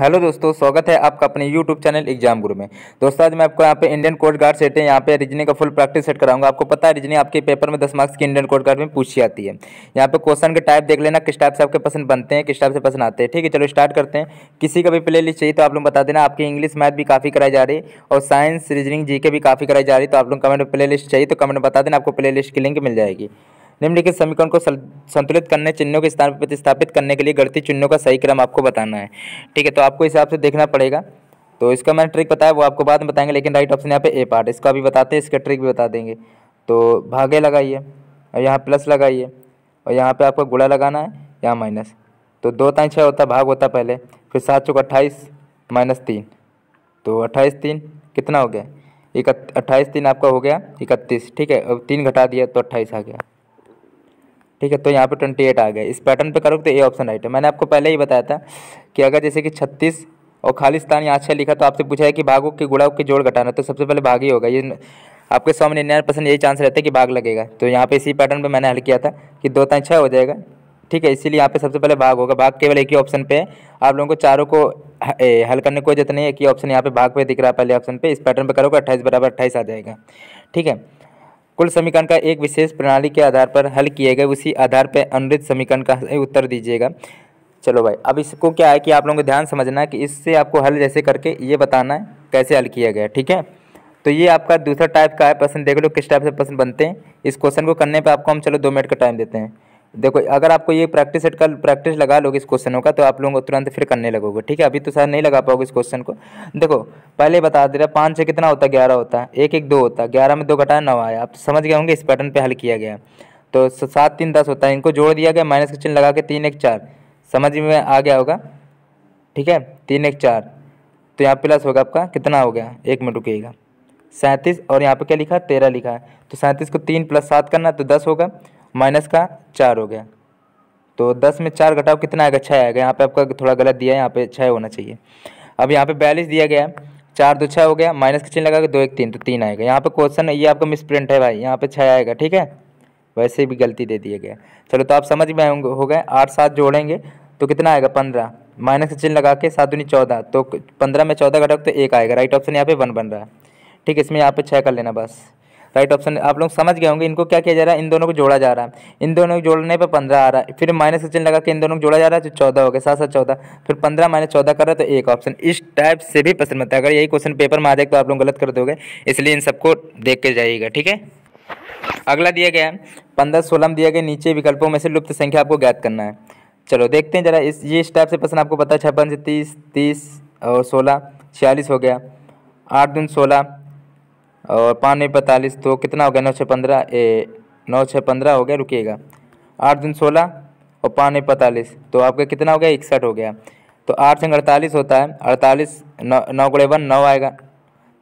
Hello दोस्तों स्वागत है आपका अपने यूट्यूब चैनल एग्जाम गुरु में दोस्तों आज मैं आपको यहाँ पे इंडियन कोस्ट गार्ड सेट है यहाँ पे रीजनिंग का फुल प्रैक्टिस सेट कराऊंगा आपको पता है रीजनिंग आपके पेपर में दस मार्क्स की इंडियन कोस्ट गार्ड में पूछी आती है यहाँ पे क्वेश्चन के टाइप देख लेना किस टाइप से आपके पसंद बनते हैं किस टाइप से पसंद आते हैं ठीक है चलो स्टार्ट करते हैं किसी का भी प्ले लिस्ट चाहिए तो आप लोग बता देना आपकी इंग्लिश मैथ भी काफ़ी कराई जा रही है और साइंस रीजनिंग जी भी काफ़ी कराई जा रही है तो आप लोग कमेंट में प्ले लिस्ट चाहिए तो कमेंट बता देना आपको प्ले लिस्ट की लिंक मिल जाएगी निम्नलिखित समीकरण को संतुलित करने चिन्हों के स्थान पर प्रतिस्थापित करने के लिए गणितीय चिन्हों का सही क्रम आपको बताना है ठीक है तो आपको हिसाब से देखना पड़ेगा तो इसका मैंने ट्रिक बताया वो आपको बाद में बताएंगे लेकिन राइट ऑप्शन यहाँ पे ए पार्ट इसका भी बताते हैं इसका ट्रिक भी बता देंगे तो भागे लगाइए और यहाँ प्लस लगाइए और यहाँ पे आपको गुड़ा लगाना है यहाँ माइनस तो दो ताई छः होता भाग होता पहले फिर सात चौक अट्ठाईस माइनस तीन तो अट्ठाईस तीन कितना हो गया इकत अट्ठाईस तीन आपका हो गया इकतीस ठीक है अब तीन घटा दिया तो अट्ठाईस आ गया ठीक है तो यहाँ पे ट्वेंटी एट आ गए इस पैटर्न पे करोगे तो ए ऑप्शन राइट है मैंने आपको पहले ही बताया था कि अगर जैसे कि छत्तीस और खालिस्तान यहाँ छः लिखा तो आपसे पूछा है कि भागों के गुड़ा के जोड़ घटाना तो सबसे पहले भाग ही होगा ये आपके सौ में निन्यानवे परसेंट यही चांस रहता है कि भाग लगेगा तो यहाँ पे इसी पैटर्न पर मैंने हल किया था कि दो तय छः हो जाएगा ठीक है इसीलिए यहाँ पे सबसे पहले भाग होगा भाग केवल एक ही ऑप्शन पे है आप लोगों को चारों को हल करने कोई जरूरत नहीं है कि ऑप्शन यहाँ पे भाग पे दिख रहा है पहले ऑप्शन पे इस पैटर्न पे करोगे अट्ठाईस बराबर अट्ठाईस आ जाएगा ठीक है कुल समीकरण का एक विशेष प्रणाली के आधार पर हल किए गए उसी आधार पर अनुदित समीकरण का उत्तर दीजिएगा चलो भाई अब इसको क्या है कि आप लोगों को ध्यान समझना है कि इससे आपको हल जैसे करके ये बताना है कैसे हल किया गया ठीक है तो ये आपका दूसरा टाइप का है प्रश्न देख लो किस टाइप से प्रश्न बनते हैं इस क्वेश्चन को करने पर आपको हम चलो दो मिनट का टाइम देते हैं देखो अगर आपको ये प्रैक्टिस सेट का प्रैक्टिस लगा लोगे इस क्वेश्चनों का तो आप लोगों को तुरंत फिर करने लगोगे ठीक है अभी तो शायद नहीं लगा पाओगे इस क्वेश्चन को देखो पहले बता दे रहा पाँच से कितना होता है ग्यारह होता है एक एक दो होता है ग्यारह में दो घटाया नौ आया आप समझ गए होंगे इस पैटर्न पर हल किया गया तो सात तीन दस होता है इनको जोड़ दिया गया माइनस का चिन्ह लगा के तीन एक चार समझ में आ गया होगा ठीक है तीन एक चार तो यहाँ प्लस होगा आपका कितना हो गया एक मिनट रुकेगा सैंतीस और यहाँ पे क्या लिखा है तेरह लिखा है तो सैंतीस को तीन प्लस सात करना तो दस होगा माइनस का चार हो गया तो दस में चार घटाओ कितना आएगा छः आएगा यहाँ पे आपका थोड़ा गलत दिया है यहाँ पे छः होना चाहिए अब यहाँ पे बयालीस दिया गया है चार दो छः हो गया माइनस का चिन्ह लगा के दो एक तीन तो तीन आएगा यहाँ पे क्वेश्चन ये आपका मिस प्रिंट है भाई यहाँ पे छः आएगा ठीक है वैसे भी गलती दे दिया गया चलो तो आप समझ में हो गए आठ सात जोड़ेंगे तो कितना आएगा पंद्रह माइनस का चिन्ह लगा के सात दूनी चौदह तो पंद्रह में चौदह घटाओ तो एक आएगा राइट ऑप्शन यहाँ पे वन बन रहा है ठीक है इसमें यहाँ पे छः कर लेना बस राइट ऑप्शन आप लोग समझ गए होंगे इनको क्या किया जा रहा है इन दोनों को जोड़ा जा रहा है इन दोनों को जोड़ने पर पंद्रह आ रहा है फिर माइनस का चिन्ह लगा के इन दोनों को जोड़ा जा रहा है तो चौदह हो गया सात सात चौदह फिर पंद्रह माइनस चौदह कर रहा है तो एक ऑप्शन इस टाइप से भी पसंद आता है अगर यही क्वेश्चन पेपर में आ जाए तो आप लोग गलत कर दोगे इसलिए इन सबको देख के जाइएगा ठीक है अगला दिया गया है पंद्रह सोलह में दिया गया नीचे विकल्पों में से लुप्त संख्या आपको ज्ञात करना है चलो देखते हैं जरा इस ये इस टाइप से प्रश्न आपको पता है छप्पन से तीस तीस और सोलह छियालीस हो गया आठ दून सोलह और पाँच में पैंतालीस तो कितना हो गया नौ छः पंद्रह ए नौ छः पंद्रह हो गया रुकिएगा आठ दिन सोलह और पाँच पैंतालीस तो आपका कितना हो गया इकसठ हो गया तो आठ संग अड़तालीस होता है अड़तालीस नौ नौ गुड़ेवन नौ आएगा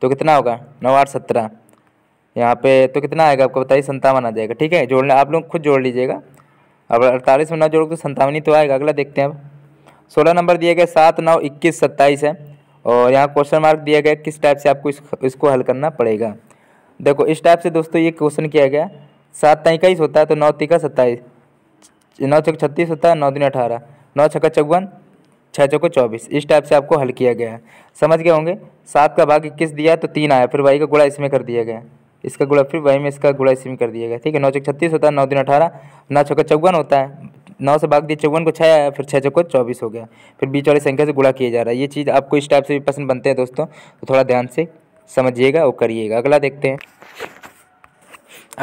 तो कितना होगा नौ आठ सत्रह यहाँ पे तो कितना आएगा आपको बताइए संतावन आ जाएगा ठीक है जोड़ना आप लोग खुद जोड़ लीजिएगा अब अड़तालीस में नौ जोड़ोगे तो संतावन ही तो आएगा अगला देखते हैं अब सोलह नंबर दिए गए सात नौ इक्कीस सत्ताईस है और यहाँ क्वेश्चन मार्क दिया गया किस टाइप से आपको इस, इसको हल करना पड़ेगा देखो इस टाइप से दोस्तों ये क्वेश्चन किया गया सात तय इक्कीस होता है तो नौ तीका सत्ताईस नौ चौक छत्तीस होता है नौ दिन अठारह नौ छक्का चौवन छः चौको चौबीस इस टाइप से आपको हल किया गया है समझ गए होंगे सात का भाग इक्कीस दिया तो तीन आया फिर वाई का गुड़ा इसमें कर दिया गया इसका गुड़ा फिर वाई में इसका गुड़ा इसमें कर दिया गया ठीक है नौ चौक छत्तीस होता है नौ दिन अठारह नौ छक्का चौवन होता है नौ से भाग दिए चौवन को छः आया फिर छः चौको चौबीस हो गया फिर बीच वाली संख्या से गुणा किया जा रहा है ये चीज़ आपको इस टाइप से भी प्रश्न बनते हैं दोस्तों तो थोड़ा ध्यान से समझिएगा और करिएगा अगला देखते हैं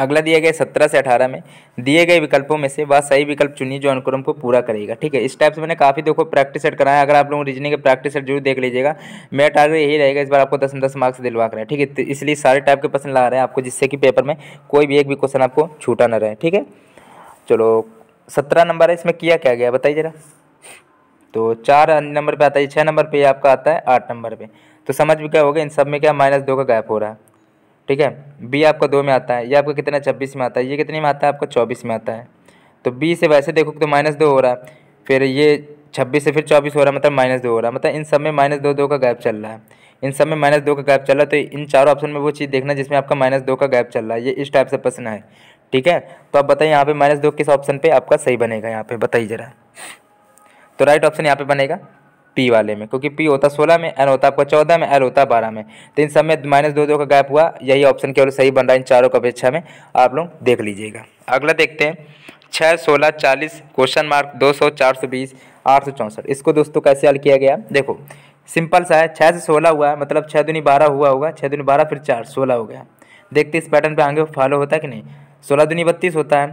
अगला दिया गया सत्रह से अठारह में दिए गए विकल्पों में से वह सही विकल्प चुनिए जो अनुक्रम को पूरा करेगा ठीक है इस टाइप से मैंने काफ़ी देखो प्रैक्टिस सेट कराया अगर आप लोगों रीजनिंग के प्रैक्टिस सेट जरूर देख लीजिएगा मेरा टारगेट यही रहेगा इस बार आपको दस दस मार्क्स दिलवा कर ठीक है तो इसलिए सारे टाइप के प्रश्न ला रहे हैं आपको जिससे कि पेपर में कोई भी एक भी क्वेश्चन आपको छूटा ना रहे ठीक है चलो सत्रह नंबर है इसमें किया क्या गया बताइए ज़रा तो चार नंबर पे आता है छः नंबर पे आपका आता है आठ नंबर पे तो समझ में क्या होगा इन सब में क्या माइनस दो का गैप हो रहा है ठीक है बी आपका दो में आता है ये आपका कितना छब्बीस में आता है ये कितने में आता है आपका चौबीस में आता है तो बी से वैसे देखो तो माइनस दो हो रहा है फिर ये छब्बीस से फिर चौबीस हो रहा है मतलब माइनस दो हो रहा है मतलब इन सब में माइनस दो दो का गैप चल रहा है इन सब में माइनस दो का गैप चल रहा है तो इन चारों ऑप्शन में वो चीज़ देखना जिसमें आपका माइनस दो का गैप चल रहा है ये इस टाइप से प्रश्न है ठीक है तो आप बताइए यहाँ पे माइनस दो किस ऑप्शन पे आपका सही बनेगा यहाँ पे बताइए जरा तो राइट ऑप्शन यहाँ पे बनेगा पी वाले में क्योंकि पी होता सोलह में एन होता आपका चौदह में एल होता बारह में तो इन सब में माइनस दो दो का गैप हुआ यही ऑप्शन केवल सही बन रहा है इन चारों की अपेक्षा में आप लोग देख लीजिएगा अगला देखते हैं छः सोलह चालीस क्वेश्चन मार्क दो सौ चार सौ बीस आठ सौ चौंसठ इसको दोस्तों कैसे हल किया गया देखो सिंपल सा है छः से सोलह हुआ है मतलब छः दुनी बारह हुआ होगा छः दुनी बारह फिर चार सोलह हो गया देखते इस पैटर्न पे आगे फॉलो होता है कि नहीं सोलह दूनी बत्तीस होता है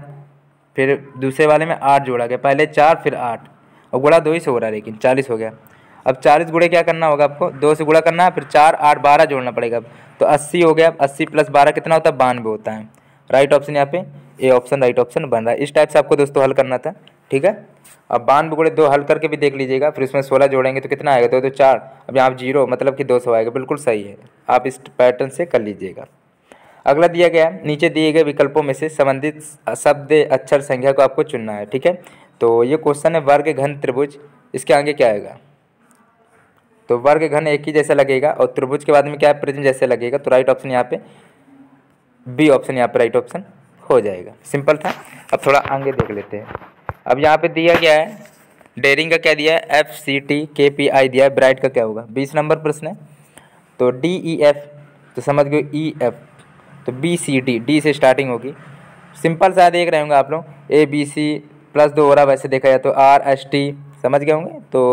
फिर दूसरे वाले में आठ जोड़ा गया पहले चार फिर आठ और गुड़ा दो ही से हो रहा है लेकिन चालीस हो गया अब चालीस गुड़े क्या करना होगा आपको दो से गुड़ा करना है फिर चार आठ बारह जोड़ना पड़ेगा अब तो अस्सी हो गया अस्सी प्लस बारह कितना होता है बानवे होता है राइट ऑप्शन यहाँ पे ए ऑप्शन राइट ऑप्शन बन रहा है इस टाइप से आपको दोस्तों हल करना था ठीक है अब बानवे गुड़े दो हल करके भी देख लीजिएगा फिर उसमें सोलह जोड़ेंगे तो कितना आएगा तो, तो चार अब यहाँ जीरो मतलब कि दो सौ आएगा बिल्कुल सही है आप इस पैटर्न से कर लीजिएगा अगला दिया गया है नीचे दिए गए विकल्पों में से संबंधित शब्द अक्षर संख्या को आपको चुनना है ठीक है तो ये क्वेश्चन है वर्ग घन त्रिभुज इसके आगे क्या आएगा तो वर्ग घन एक ही जैसा लगेगा और त्रिभुज के बाद में क्या है प्रिज्म जैसे लगेगा तो राइट ऑप्शन यहाँ पे बी ऑप्शन यहाँ पे राइट ऑप्शन हो जाएगा सिंपल था अब थोड़ा आगे देख लेते हैं अब यहाँ पे दिया गया है डेरिंग का क्या दिया है एफ सी टी के पी आई दिया है ब्राइट का क्या होगा बीस नंबर प्रश्न है तो डी ई एफ तो समझ गए ई e, एफ तो बी सी डी डी से स्टार्टिंग होगी सिंपल सा देख रहे होंगे आप लोग ए बी सी प्लस दो हो रहा वैसे देखा जाए तो आर एस टी समझ गए होंगे तो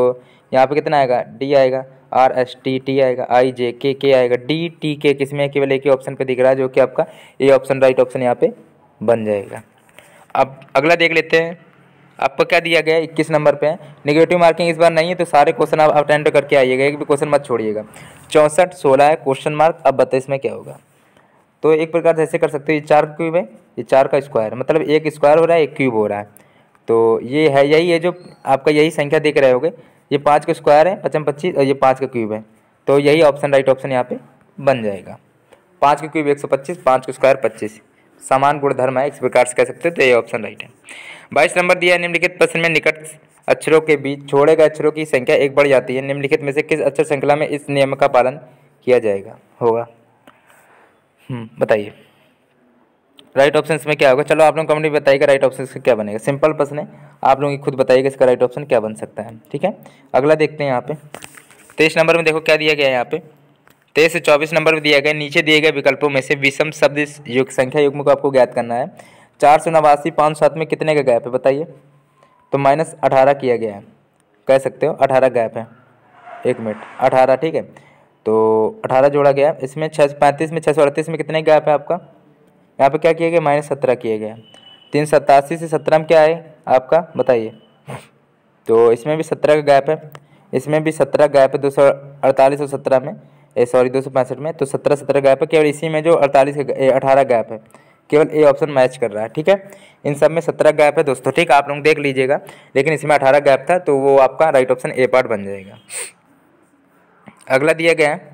यहाँ पे कितना आएगा डी आएगा आर एस टी टी आएगा आई जे के के आएगा डी टी के किस में केवल एक ही ऑप्शन पे दिख रहा है जो कि आपका ए ऑप्शन राइट ऑप्शन यहाँ पे बन जाएगा अब अगला देख लेते हैं आपको क्या दिया गया है इक्कीस नंबर पे है निगेटिव मार्किंग इस बार नहीं है तो सारे क्वेश्चन आप अटेंड करके आइएगा एक भी क्वेश्चन मत छोड़िएगा चौंसठ सोलह है क्वेश्चन मार्क अब बताइए इसमें क्या होगा तो एक प्रकार से ऐसे कर सकते हो ये चार क्यूब है ये चार का स्क्वायर मतलब एक स्क्वायर हो रहा है एक क्यूब हो रहा है तो ये है यही है जो आपका यही संख्या देख रहे होगे ये पाँच का स्क्वायर है पचम पच्चीस और ये पाँच का क्यूब है तो यही ऑप्शन राइट ऑप्शन यहाँ पे बन जाएगा पाँच का क्यूब एक सौ पच्चीस पाँच का स्क्वायर पच्चीस समान गुणधर्म है इस प्रकार से कह सकते हो तो ये ऑप्शन राइट है बाईस नंबर दिया है निम्नलिखित प्रश्न में निकट अक्षरों के बीच छोड़े गए अक्षरों की संख्या एक बढ़ जाती है निम्नलिखित में से किस अक्षर श्रृंखला में इस नियम का पालन किया जाएगा होगा हम्म। बताइए राइट ऑप्शन में क्या होगा चलो आप लोग कमेंट में बताइएगा राइट ऑप्शन का क्या बनेगा सिंपल प्रश्न है आप लोग खुद बताइएगा इसका राइट ऑप्शन क्या बन सकता है ठीक है अगला देखते हैं यहाँ पे तेईस नंबर में देखो क्या दिया गया है यहाँ पे तेईस से चौबीस नंबर में दिया गया नीचे दिए गए विकल्पों में से विषम शब्द युग संख्या युग्म को आपको ज्ञात करना है चार सौ नवासी पाँच सात में कितने का गैप है बताइए तो माइनस अठारह किया गया है कह सकते हो अठारह गैप है एक मिनट अठारह ठीक है तो अठारह जोड़ा गया इसमें छः पैंतीस में छः सौ अड़तीस में कितने गैप है आपका यहाँ पे क्या किया गया माइनस सत्रह किया गया तीन सतासी से सत्रह में क्या है आपका बताइए तो इसमें भी सत्रह का गैप है इसमें भी सत्रह गैप है दो सौ अड़तालीस और सत्रह में सॉरी दो सौ पैंसठ में तो सत्रह सत्रह गैप है केवल इसी में जो अड़तालीस का अठारह गैप है केवल ए ऑप्शन मैच कर रहा है ठीक है इन सब में सत्रह गैप है दोस्तों ठीक आप लोग देख लीजिएगा लेकिन इसमें अठारह गैप था तो वो आपका राइट ऑप्शन ए पार्ट बन जाएगा अगला दिया गया है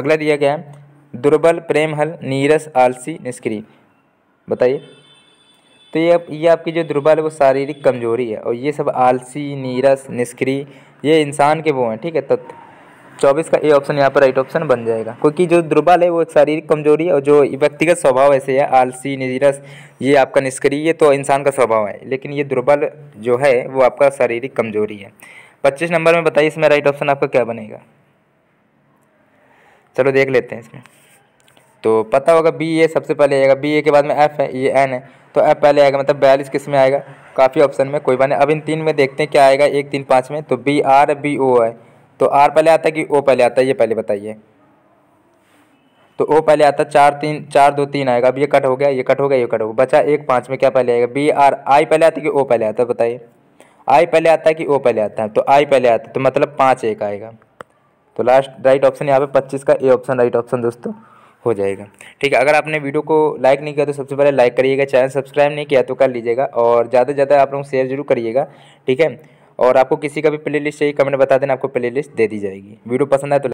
अगला दिया गया है दुर्बल प्रेम हल नीरस आलसी निष्क्रिय बताइए तो ये ये आपकी जो दुर्बल है वो शारीरिक कमजोरी है और ये सब आलसी नीरस निष्क्रिय ये इंसान के वो हैं ठीक है तत्व तो चौबीस का ए ऑप्शन यहाँ पर राइट ऑप्शन बन जाएगा क्योंकि जो दुर्बल है वो शारीरिक कमजोरी है और जो व्यक्तिगत स्वभाव ऐसे है आलसी निरस ये आपका निष्क्रिय तो इंसान का स्वभाव है लेकिन ये दुर्बल जो है वो आपका शारीरिक कमजोरी है पच्चीस नंबर में बताइए इसमें राइट ऑप्शन आपका क्या बनेगा चलो देख लेते हैं इसमें तो पता होगा बी ए सबसे पहले आएगा बी ए के बाद में एफ है ये एन है तो एफ पहले आएगा मतलब बयालीस किस में आएगा काफ़ी ऑप्शन में कोई बात नहीं अब इन तीन में देखते हैं क्या आएगा एक तीन पाँच में तो बी आर बी ओ है तो आर पहले आता है कि ओ पहले आता है ये पहले बताइए तो ओ पहले आता चार तीन चार दो तीन आएगा अब ये कट हो गया ये कट हो गया ये कट हो गया बचा एक पाँच में क्या पहले आएगा बी आर आई पहले आता कि ओ पहले आता बताइए आई पहले आता है कि ओ पहले आता है तो आई पहले आता है तो मतलब पाँच एक आएगा तो लास्ट राइट ऑप्शन यहाँ पे पच्चीस का ए ऑप्शन राइट ऑप्शन दोस्तों हो जाएगा ठीक है अगर आपने वीडियो को लाइक नहीं किया तो सबसे पहले लाइक करिएगा चैनल सब्सक्राइब नहीं किया तो कर लीजिएगा और ज़्यादा से ज़्यादा आप लोग शेयर जरूर करिएगा ठीक है और आपको किसी का भी प्ले लिस्ट चाहिए कमेंट बता देना आपको प्ले लिस्ट दे दी जाएगी वीडियो पसंद आए तो